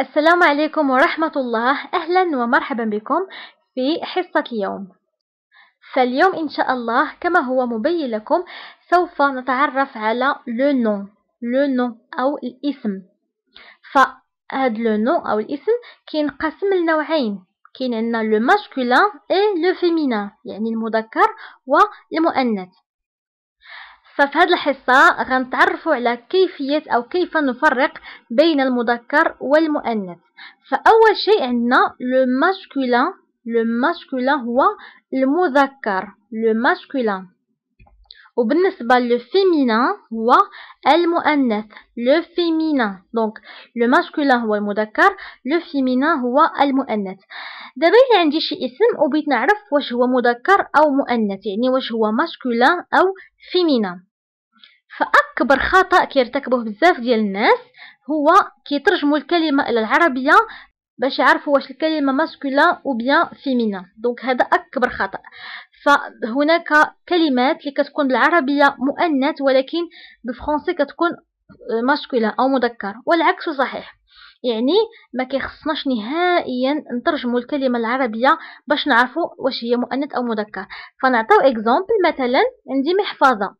السلام عليكم ورحمة الله أهلا ومرحبا بكم في حصة اليوم فاليوم إن شاء الله كما هو مبين لكم سوف نتعرف على لو نون أو الاسم فهاد لو أو الاسم كينقسم لنوعين كاين عندنا لو ماسكولان و لو فيمينان يعني المذكر والمؤنث ففي هذه الحصة غنتعرفوا على كيفية أو كيف نفرق بين المذكر والمؤنث فأول شيء عندنا لو ماسكولين لو هو المذكر لو وبالنسبة لو فيمينان هو المؤنث لو فيمينان دونك لو هو المذكر لو فيمينان هو المؤنث دابا إلا عندي شي اسم وبغيت نعرف واش هو مذكر أو مؤنث يعني واش هو ماسكولان أو فيمينان فاكبر خطا كيرتكبوه بزاف ديال الناس هو كيترجموا الكلمه الى العربيه باش يعرفوا واش الكلمه ماسكولا او بيان فيمينا دونك هذا اكبر خطا فهناك كلمات اللي كتكون بالعربيه مؤنث ولكن بالفرنسي كتكون ماسكولا او مذكر والعكس صحيح يعني ما كيخصناش نهائيا نترجموا الكلمه العربيه باش نعرفوا واش هي مؤنث او مذكر فنعطيو اكزامبل مثلا عندي محفظه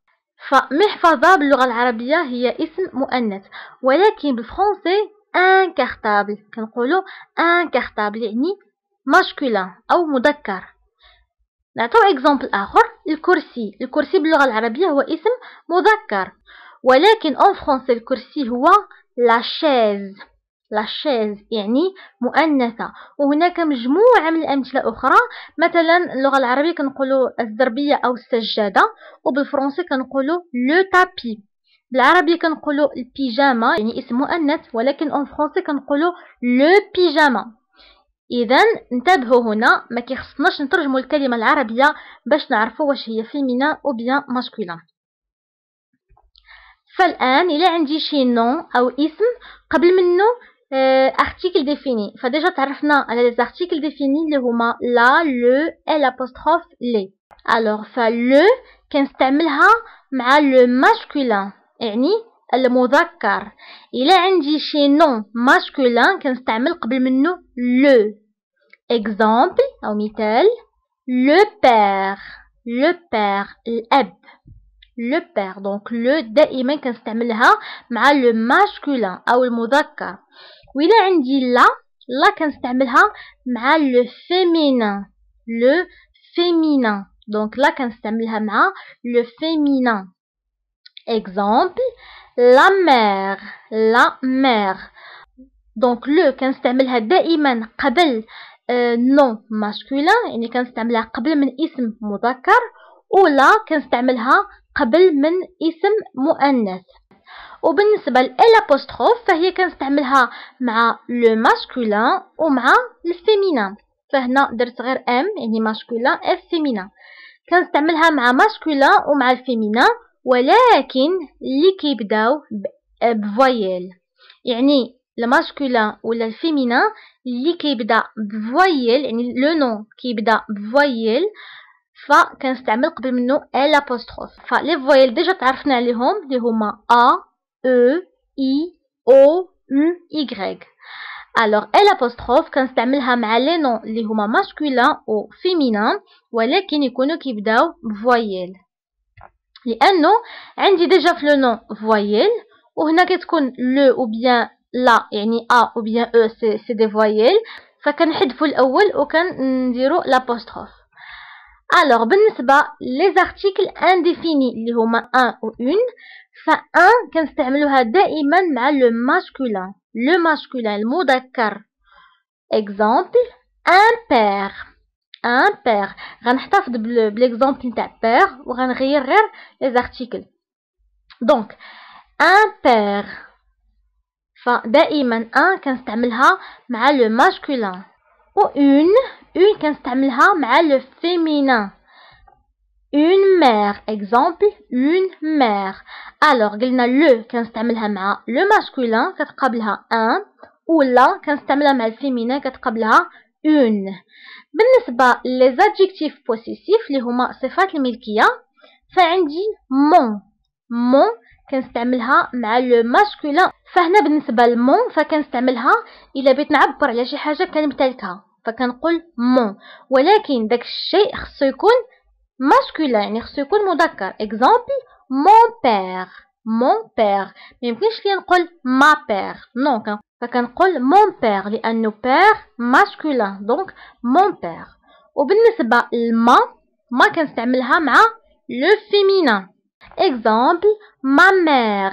فمحفظة باللغة العربية هي اسم مؤنث ولكن بالفرنسي ان كارتابل كنقولو ان كارتابل يعني ماسكولين او مذكر نعطيو اكزامبل اخر الكرسي الكرسي باللغة العربية هو اسم مذكر ولكن اون فرونسي الكرسي هو لا شاز لاشيز يعني مؤنثة وهناك مجموعة من الأمثلة أخرى مثلا اللغة العربية كنقولوا الزربية أو السجادة وبالفرنسي كنقولوا لو تابي بالعربي كنقولوا البيجاما يعني اسم مؤنث ولكن اون فرونسي كنقولوا لو بيجاما اذا انتبهوا هنا ما كيخصناش نترجموا الكلمه العربيه باش نعرفوا واش هي فيمينا او بيان ماسكولا فالان الا عندي شي نون او اسم قبل منه Euh, article défini. Enfin, déjà, t'arrives non, des articles définis, la, le, et l'apostrophe, les. Alors, fa le, qu'en stamelha, ma le masculin. Yani, le mot Il est indiqué chez nom masculin, qu'en stemmel, le. Exemple, au mitel, le père, le père, l'eb. Le père. Donc, le, daiman, qu'on s'est amelé, ma, le masculin, ou le masculin. Oui, là, on dit, là, là, qu'on s'est ma, le féminin. Le féminin. Donc, là, qu'on s'est avec le féminin. Exemple. La mère. La mère. Donc, le, qu'on s'est amelé, avant kabal, non nom masculin. et y a qu'on s'est amelé, un Ou, là, qu'on s'est amelé, قبل من اسم مؤنث وبالنسبة للابوستروف فهي كنستعملها مع لو ماسكولان ومع الفيمينان فهنا درت غير ام يعني ماسكولان اف فيمينان كنستعملها مع ماسكولان ومع الفيمينان ولكن اللي كيبداو بفويل يعني الماسكولان ولا الفيمينان اللي كيبدا بفويل يعني لو نون كيبدا بفويل فكنستعمل قبل منه ال ابوستروف فلي فويل ديجا تعرفنا عليهم اللي هما ا او اي او يو ايغريك الوغ ال ابوستروف كنستعملها مع لي نون اللي هما ماسكولين و فيمينان ولكن يكونوا كيبداو بفويل لانه عندي ديجا في لو نون فويل وهنا كتكون لو او بيان لا يعني ا او بيان او سي سي دي فويل فكنحذفوا الاول وكنديروا لابوستروف alors بالنسبة les articles indéfinis les هما un ou une فان كنستعملوها دائما مع le masculin le masculin d'accord. exemple un père un père غنحتفظ l'exemple de père va غير les articles donc un père فدائما un كنستعملها مع le masculin Ou une اون كنستعملها مع لو فيمينان اون مير اكزومبل اون مير الوغ قلنا لو كنستعملها مع لو masculin كتقابلها ان ولا كنستعملها مع الفيمينا كتقابلها اون بالنسبة لي زادجيكتيف بوسيسيف اللي هما صفات الملكية فعندي مون مون كنستعملها مع لو ماسكولين فهنا بالنسبة لمون فكنستعملها إلا بغيت نعبر على شي حاجة كنمتلكها فكنقول مون ولكن داك الشيء خصو يكون ماسكولين يعني خصو يكون مذكر اكزامبل مون بير مون بير ميمكنش ليا نقول ما بير نو فكنقول مون بير لانه بير ماسكولين دونك مون بير وبالنسبه لما ما كنستعملها مع لو فيمينا اكزامبل ما مير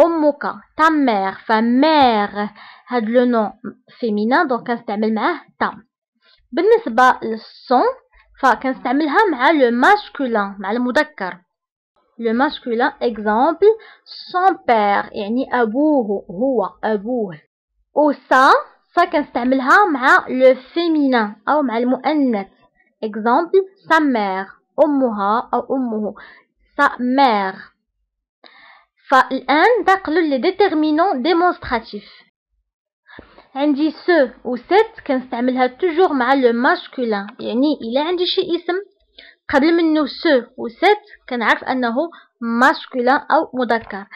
أمك ta فمير هاد لو نو فيمينان دونك كنستعمل معاه تا بالنسبة للصون فكنستعملها مع لو ماسكولان مع المذكر لو ماسكولان اكزامبل سون بير يعني أبوه هو أبوه أو سا سا كنستعملها مع لو فيمينان أو مع المؤنث اكزامبل سا مير أمها أو أمه سا مير فالآن داقلو لي ديتيرمينون ديمونستراتيف عندي سو و ست كنستعملها توجور مع لو ماسكولين يعني الا عندي شي اسم قبل منه سو و ست كنعرف انه ماسكولين او مذكر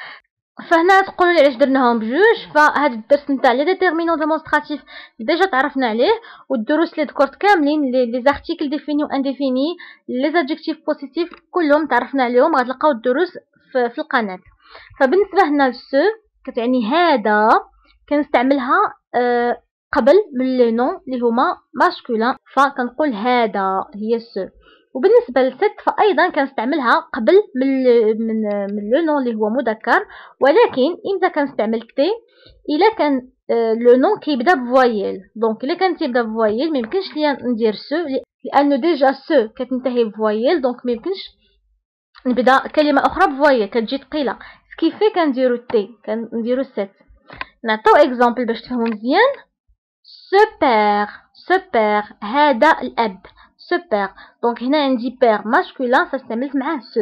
فهنا تقولوا لي علاش درناهم بجوج فهاد الدرس نتاع لي ديتيرمينون ديمونستراتيف ديجا تعرفنا عليه والدروس اللي ذكرت كاملين لي زارتيكل ديفيني و انديفيني لي زادجكتيف بوزيتيف كلهم تعرفنا عليهم غتلقاو الدروس في القناه فبالنسبة هنا لسو كتعني هذا آه، كنستعملها قبل من لي نون اللي هما ماسكولين فكنقول هذا هي سو وبالنسبه لست فايضا كنستعملها قبل من من من لو نون اللي هو مذكر ولكن امتى كنستعمل تي الا كان آه، لو نون كيبدا بفويل دونك الا كان تيبدا بفويل ميمكنش ليا ندير سو لانه ديجا سو كتنتهي بفويل دونك ميمكنش نبدا كلمه اخرى بفويل كتجي ثقيله في كنديرو تي كنديرو سيت نعطيو اكزامبل باش تفهمو مزيان سوبر سوبر هذا الاب سوبر دونك هنا عندي بير ماسكولان فاستعملت معاه سو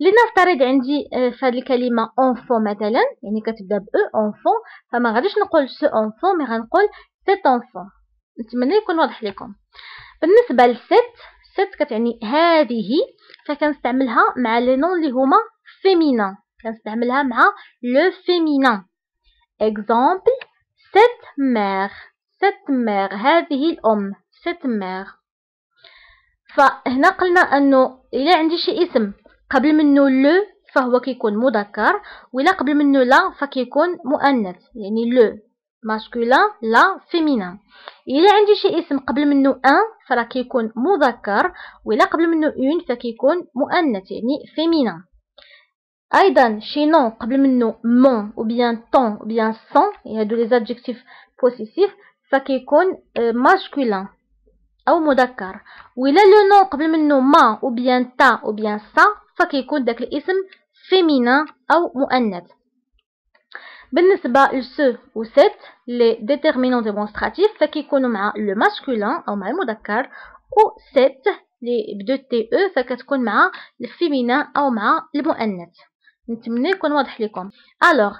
لنفترض عندي في هذه الكلمه اونفون مثلا يعني كتبدا ب اونفون فما غاديش نقول سو اونفون مي غنقول سيت اونفون نتمنى يكون واضح لكم بالنسبه لست ست كتعني هذه فكنستعملها مع لي نون اللي هما فيمينان كنستعملها مع لو فيمينان اكزامبل سيت مير سيت مير هذه الام سيت مير فهنا قلنا انه الا عندي شي اسم قبل منه لو فهو كيكون مذكر ولا قبل منه لا فكيكون مؤنث يعني لو ماسكولان لا فيمينان الا عندي شي اسم قبل منه ان فراه كيكون مذكر ولا قبل منه اون فكيكون مؤنث يعني فيمينان Aïdan, chez nous, comme le nom mon, ou bien ton, ou bien son, il y a tous les adjectifs possessifs, fait qu'il connaît masculin, ou mon d'acar. Ou il a le nom comme le nom ma, ou bien ta, ou bien ça, fait qu'il connaît d'acar, féminin, ou mon ennet. Benne se le se ou sept, les déterminants démonstratifs, ça qu'il connaît le masculin, ou mon mon Ou sept, les deux te, fait qu'il connaît le féminin, ou ma, le alors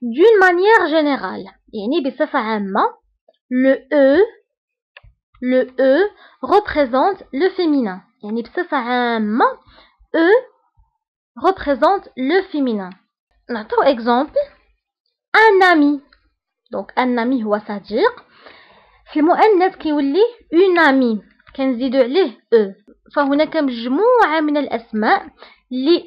d'une manière générale le e le e représente le féminin et e représente le féminin notre exemple un ami donc un ami wa sadir le mot en une amie un ami. e fahouna k'mjoua min li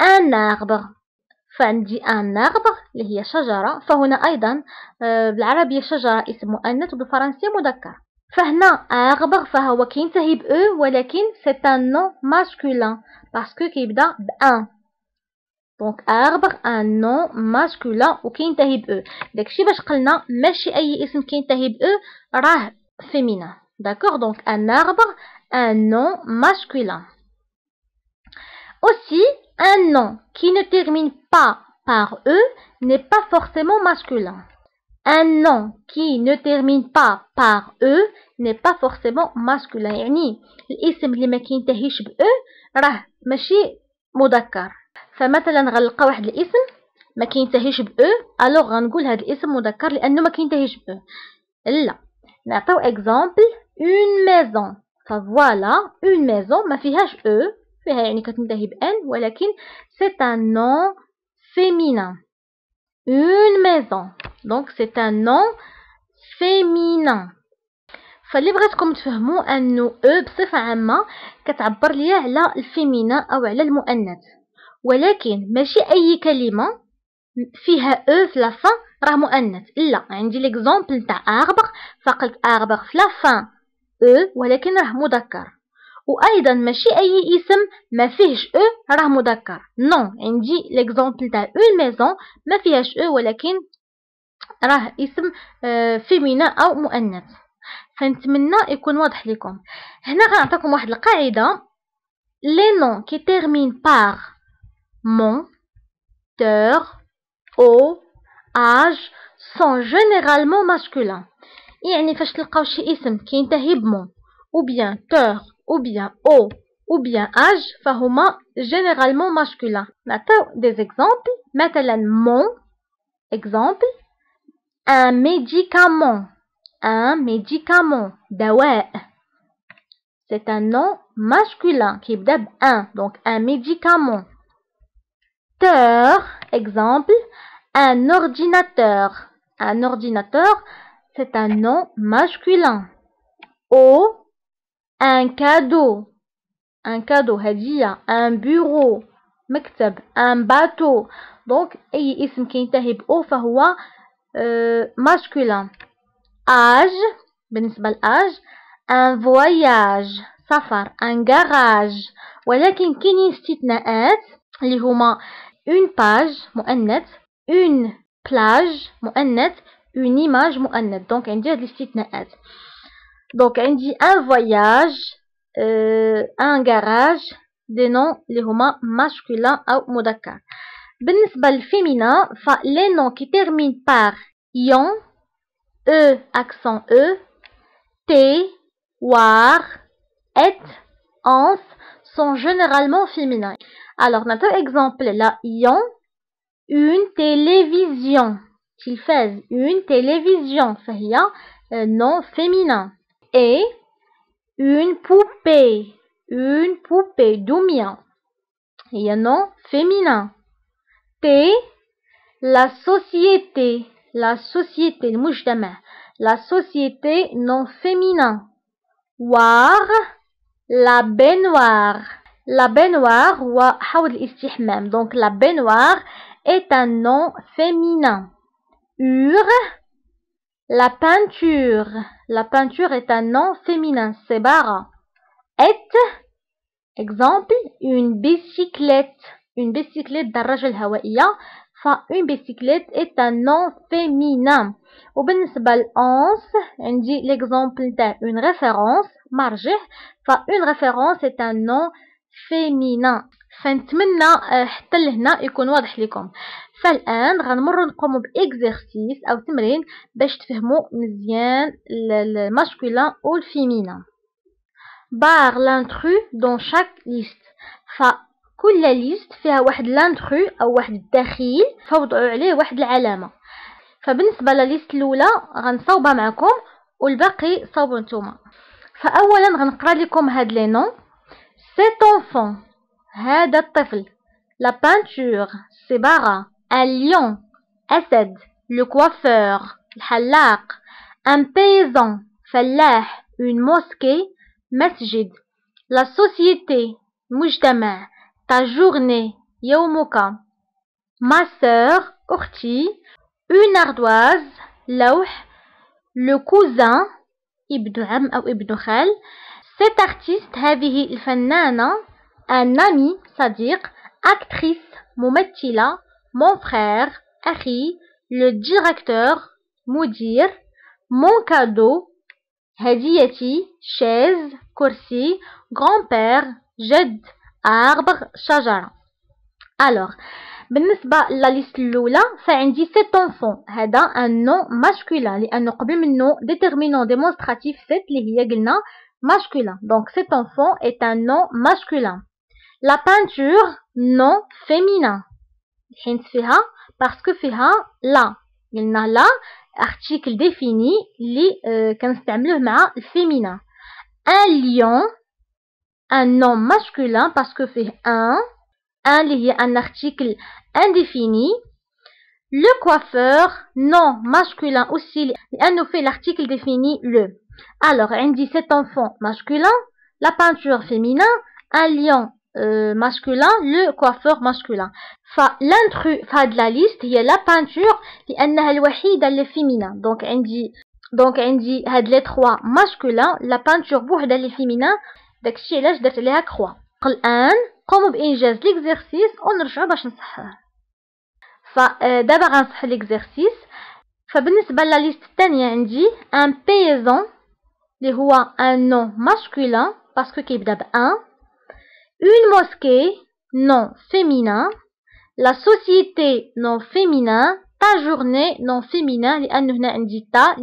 ان أغبغ فعندي ان أغبغ اللي هي شجرة فهنا أيضا آه، بالعربية شجرة اسم مؤنث وبالفرنسية مذكر فهنا أغبغ فهو كينتهي ب او e، ولكن سي ان نو masculin باسكو كيبدا ب ان دونك أغبغ ان نو masculin وكينتهي ب او e. داكشي باش قلنا ماشي أي اسم كينتهي ب او e، راه féminin داكوغ دونك ان أغبغ ان نو masculin aussi un nom qui ne termine pas par E n'est pas forcément masculin. Un nom qui ne termine pas par E n'est pas forcément masculin. Yani, l'isem ne ma pas par « E, rah, Fa un nom qui l'isem, ma pas par « E, alors l'isem ma pas E. exemple, une maison. voilà, une maison ma fihash E, فيها يعني كتنتهي بأن ولكن سي ان نو féminin اون ميزون دونك سي ان نو féminin فاللي بغيتكم تفهموا انه او بصفه عامه كتعبر ليا على الفيمينا او على المؤنث ولكن ماشي اي كلمه فيها او في لافان راه مؤنث لا عندي ليكزومبل تاع اربغ فقلت اربغ في لافان او ولكن راه مذكر وايضا ماشي اي اسم ما فيهش او e راه مذكر نو عندي ليكزامبل تاع اون ميزون ما فيهاش او e ولكن راه اسم فيمينا آه، او مؤنث فنتمنى يكون واضح لكم هنا غنعطيكم واحد القاعده لي نون كي تيرمين بار مون تور او اج سون جينيرالمون ماسكولين يعني فاش تلقاو شي اسم كينتهي بمون او بيان تور ou bien O ou bien âge فهما généralement masculin. Maintenant, des exemples Maintenant, « mon exemple un médicament un médicament ben c'est un nom masculin qui est un donc un médicament Teur, exemple un ordinateur un ordinateur c'est un nom masculin O un cadeau un cadeau هدية un bureau مكتب un bateau donc أي اسم كينتهي بأو فهو masculin âge بالنسبة لآج un voyage سفر un garage ولكن كاينين استثناءات اللي هما une page مؤنث une plage مؤنث une image مؤنث دونك عندي هاد الاستثناءات Donc, on dit un voyage, euh, un garage, des noms les romans masculins ou mudakar. بالنسبة féminin, les noms qui terminent par ion, e accent e, t, war, et, ans sont généralement féminins. Alors, notre exemple, là, ion, une télévision. Qu'il fait « une télévision, c'est un euh, nom féminin. Et une poupée. Une poupée. D'où Il y a un nom féminin. T, la société. La société, le La société, non féminin. War, la baignoire. La baignoire, wa Donc la baignoire est un nom féminin. Ur, la peinture. La peinture est un nom féminin. C'est barre. Est, exemple, une bicyclette. Une bicyclette d'Arrajel Hawaïa. Fa. Une bicyclette est un nom féminin. وبالنسبة on عندي l'exemple est une référence Fa. une référence est un nom féminin est فالان غنمروا نقوموا باكزرسيس او تمرين باش تفهموا مزيان الماسكولين والفيمينين بار لانترو دون شاك ليست فكل ليست فيها واحد لانترو او واحد الدخيل فوضعوا عليه واحد العلامه فبالنسبه لليست الاولى غنصاوبها معكم والباقي صاوبوا نتوما فاولا غنقرا لكم هاد لي نون سي طونفون هذا الطفل لا بانتور سي بارا Un lion, Asad, le coiffeur, hallaq un paysan, fallah, une mosquée, masjid, la société, moujtama' ta journée, Yomoka, ma sœur, orti, une ardoise, Laouh, le cousin, ibn Ham ou ibn khal, cet artiste, هذه الفنانة, un ami, c'est-à-dire actrice, mon frère, Harry le directeur, Moudir, Mon cadeau, Yeti, chaise Corsi, Grand-père, Jede, Arbre, Chajara. Alors, Bennisba, la liste Lula, ça indique cet enfant. Hedda, un nom masculin. Un nom déterminant, démonstratif, c'est masculin. Donc, cet enfant est un nom masculin. La peinture, nom féminin parce que باسكو فيها n'a قلنا article défini le اللي le مع féminin un lion un nom masculin parce que fait un, un lié un article indéfini. Le coiffeur, nom masculin aussi, un nous fait l'article défini le. Alors, un dit cet enfant masculin, la peinture féminin, un lion euh, masculin, le coiffeur masculin. Fa l'intru fa de la liste, il y a la peinture, li anna al wahid féminin. Donc, indi, donc, indi, had les trois masculins, la peinture bouhid le féminin, de l'âge d'être les accrois. croix an, qu'on l'exercice, on reçoit à bâche n'sahha. Fa, euh, d'abord, on l'exercice. Fa, b'nisba la liste, t'an y un paysan, li huwa un nom masculin, parce que kibdab un, une mosquée, non féminin, la société, non féminin, ta journée, non féminin, Et indita, عندي تا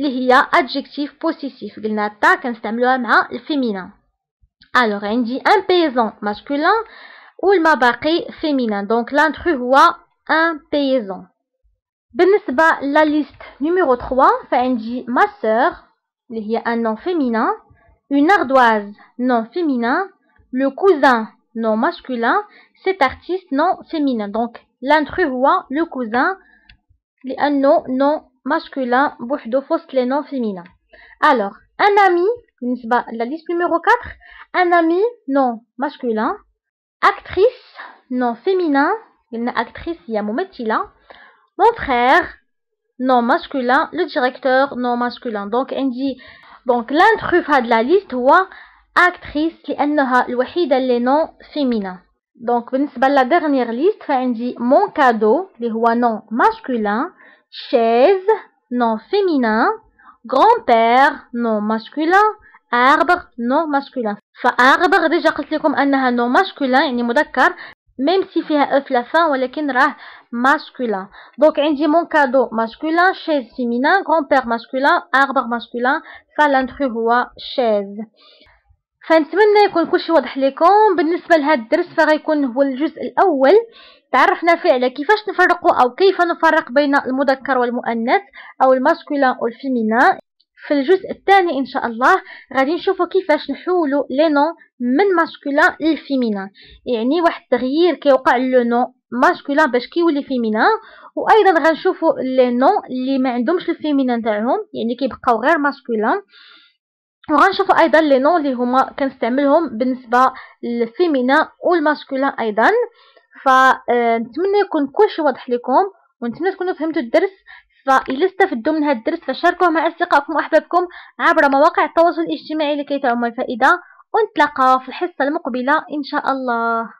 li hiya adjectif possessif قلنا تا كنستعملوها le féminin ». alors indi un paysan masculin ou le féminin donc l'intrus un paysan بالنسبة la liste numéro 3 indi ma sœur y a un nom féminin une ardoise, nom féminin. Le cousin, nom masculin. Cet artiste, nom féminin. Donc, l'intrus le cousin. un nom, nom masculin. de fausses les noms féminins. Alors, un ami, la liste numéro 4. Un ami, nom masculin. Actrice, nom féminin. Une actrice, il y a Mon frère, nom masculin. Le directeur, nom masculin. Donc, Andy. Donc, l'intrufa de la liste, ou actrice, li ennoha l'ouahid la non féminin. Donc, بالنسبه la dernière liste, on dit mon cadeau, les roi non masculin, chaise, non féminin, grand-père, non masculin, arbre, non masculin. Fa arbre, déjà, je vous non masculin, il ميم سي فيها او لا فان ولكن راه ماسكولان دونك عندي مون كادو ماسكولان شيز فيمينان غون بير ماسكولان اربر ماسكولان فالانترو هو شيز فنتمنى يكون كلشي واضح لكم بالنسبه لهذا الدرس فغيكون هو الجزء الاول تعرفنا فيه على كيفاش نفرقوا او كيف نفرق بين المذكر والمؤنث او الماسكولان والفيمينان في الجزء الثاني ان شاء الله غادي نشوفوا كيفاش نحولوا لي نون من ماسكولان للفيمينان يعني واحد التغيير كيوقع لو نو ماسكولان باش كيولي فيمينان وايضا غنشوفوا لي نون اللي ما عندهمش الفيمينان تاعهم يعني كيبقاو غير ماسكولان وغنشوفوا ايضا لي نون اللي هما كنستعملهم بالنسبه للفيمينان والماسكولان ايضا فنتمنى يكون كلشي واضح لكم ونتمنى تكونوا فهمتوا الدرس بالنسبة إلى استفدتم من هذا الدرس فشاركوه مع أصدقائكم وأحبابكم عبر مواقع التواصل الاجتماعي لكي تعم الفائدة ونتلاقاو في الحصة المقبلة إن شاء الله